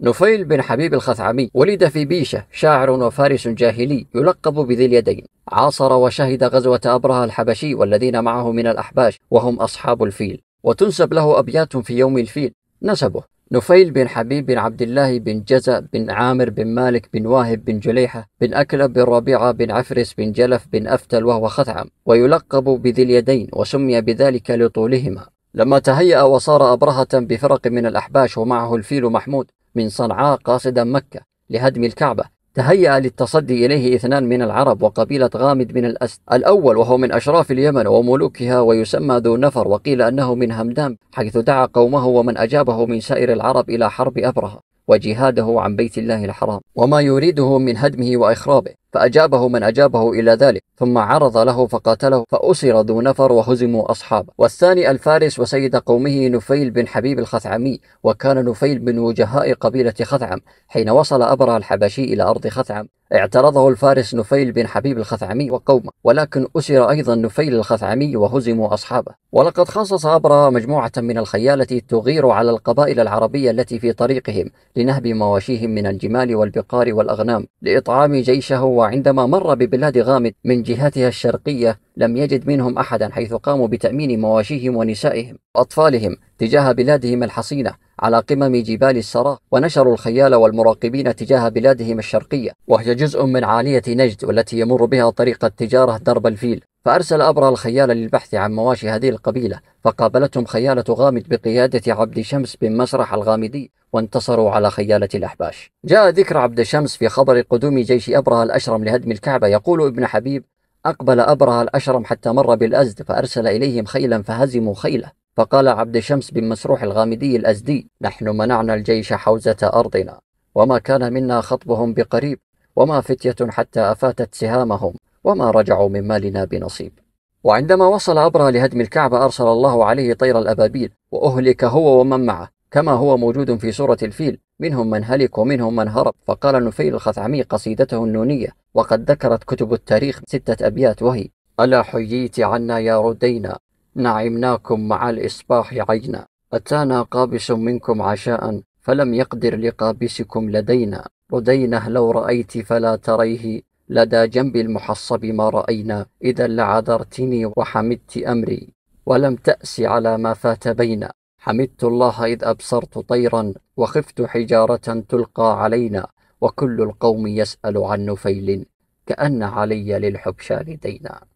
نفيل بن حبيب الخثعمي ولد في بيشة شاعر وفارس جاهلي يلقب بذي اليدين عاصر وشهد غزوة أبرهة الحبشي والذين معه من الأحباش وهم أصحاب الفيل وتنسب له أبيات في يوم الفيل نسبه نفيل بن حبيب بن عبد الله بن جزأ بن عامر بن مالك بن واهب بن جليحة بن أكلب بن ربيعة بن عفرس بن جلف بن أفتل وهو خثعم ويلقب بذي اليدين وسمي بذلك لطولهما لما تهيأ وصار أبرهة بفرق من الأحباش ومعه الفيل محمود من صنعاء قاصدا مكة لهدم الكعبة تهيأ للتصدي إليه اثنان من العرب وقبيلة غامد من الأسد الأول وهو من أشراف اليمن وملوكها ويسمى ذو نفر وقيل أنه من همدان حيث دعا قومه ومن أجابه من سائر العرب إلى حرب أبرهة وجهاده عن بيت الله الحرام وما يريده من هدمه وإخرابه فأجابه من أجابه إلى ذلك ثم عرض له فقاتله فأسر ذو نفر وهزموا أصحابه والثاني الفارس وسيد قومه نفيل بن حبيب الخثعمي وكان نفيل من وجهاء قبيلة خثعم حين وصل أبرى الحبشي إلى أرض خثعم اعترضه الفارس نفيل بن حبيب الخثعمي وقومه ولكن أسر أيضا نفيل الخثعمي وهزموا أصحابه ولقد خصص أبرى مجموعة من الخيالة تغير على القبائل العربية التي في طريقهم لنهب مواشيهم من الجمال والبقار والأغنام لإطعام جيشه وعندما مر ببلاد غامد من جهتها الشرقية لم يجد منهم أحدا حيث قاموا بتأمين مواشيهم ونسائهم وأطفالهم تجاه بلادهم الحصينة على قمم جبال السراء ونشروا الخيال والمراقبين تجاه بلادهم الشرقية وهي جزء من عالية نجد والتي يمر بها طريق التجارة درب الفيل فأرسل أبرى الخيال للبحث عن مواشي هذه القبيلة فقابلتهم خيالة غامد بقيادة عبد شمس بن مسرح الغامدي وانتصروا على خيالة الأحباش جاء ذكر عبد شمس في خبر قدوم جيش أبرهة الأشرم لهدم الكعبة يقول ابن حبيب أقبل أبرهة الأشرم حتى مر بالأزد فأرسل إليهم خيلا فهزموا خيله فقال عبد شمس بن مسروح الغامدي الأزدي نحن منعنا الجيش حوزة أرضنا وما كان منا خطبهم بقريب وما فتية حتى أفاتت سهامهم وما رجعوا من مالنا بنصيب وعندما وصل عبرة لهدم الكعبة أرسل الله عليه طير الأبابيل وأهلك هو ومن معه كما هو موجود في سورة الفيل منهم من هلك ومنهم من هرب فقال نفيل الخثعمي قصيدته النونية وقد ذكرت كتب التاريخ ستة أبيات وهي ألا حييت عنا يا ردينا نعمناكم مع الإصباح عينا أتانا قابس منكم عشاء فلم يقدر لقابسكم لدينا ردينه لو رأيت فلا تريه لدى جنب المحصب ما رأينا إذا لعذرتني وحمدت أمري ولم تأس على ما فات بينا حمدت الله إذ أبصرت طيرا وخفت حجارة تلقى علينا وكل القوم يسأل عن نفيل كأن علي للحبشان دينا